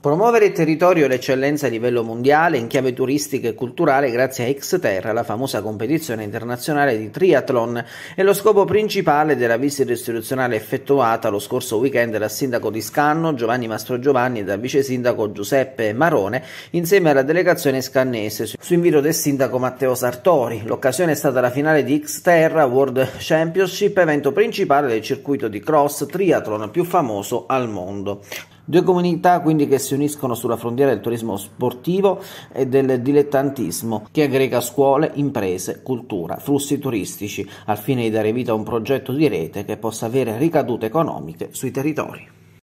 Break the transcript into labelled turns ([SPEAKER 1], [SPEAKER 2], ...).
[SPEAKER 1] Promuovere il territorio e l'eccellenza a livello mondiale in chiave turistica e culturale grazie a Xterra, la famosa competizione internazionale di triathlon, è lo scopo principale della visita istituzionale effettuata lo scorso weekend dal sindaco di Scanno Giovanni Mastro Giovanni e dal vice sindaco Giuseppe Marone insieme alla delegazione scannese su invito del sindaco Matteo Sartori. L'occasione è stata la finale di Xterra World Championship, evento principale del circuito di cross triathlon più famoso al mondo. Due comunità quindi che si uniscono sulla frontiera del turismo sportivo e del dilettantismo, che aggrega scuole, imprese, cultura, flussi turistici, al fine di dare vita a un progetto di rete che possa avere ricadute economiche sui territori.